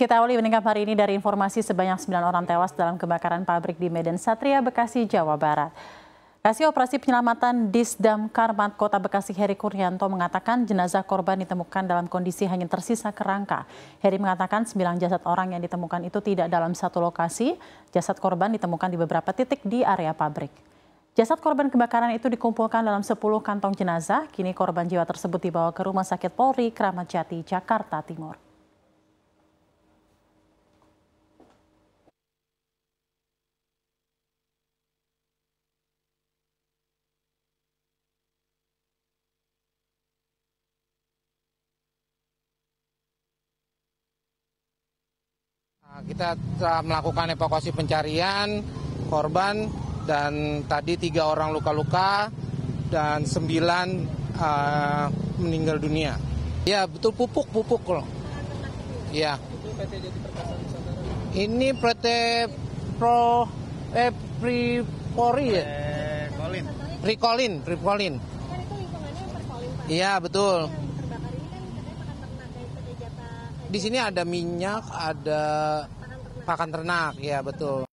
Kita awali meningkat hari ini dari informasi sebanyak 9 orang tewas dalam kebakaran pabrik di Medan Satria, Bekasi, Jawa Barat. Kasih Operasi Penyelamatan Disdam Karmat Kota Bekasi Heri Kuryanto mengatakan jenazah korban ditemukan dalam kondisi hanya tersisa kerangka. Heri mengatakan sembilan jasad orang yang ditemukan itu tidak dalam satu lokasi. Jasad korban ditemukan di beberapa titik di area pabrik. Jasad korban kebakaran itu dikumpulkan dalam 10 kantong jenazah. Kini korban jiwa tersebut dibawa ke Rumah Sakit Polri, Kramat Jati, Jakarta Timur. Kita telah melakukan evakuasi pencarian korban dan tadi tiga orang luka-luka dan sembilan uh, meninggal dunia. Ya betul pupuk-pupuk loh. Ya. Ini PT Pro eh Pripori ya. Eh, Prikolin, kan Iya betul di sini ada minyak ada pakan ternak ya betul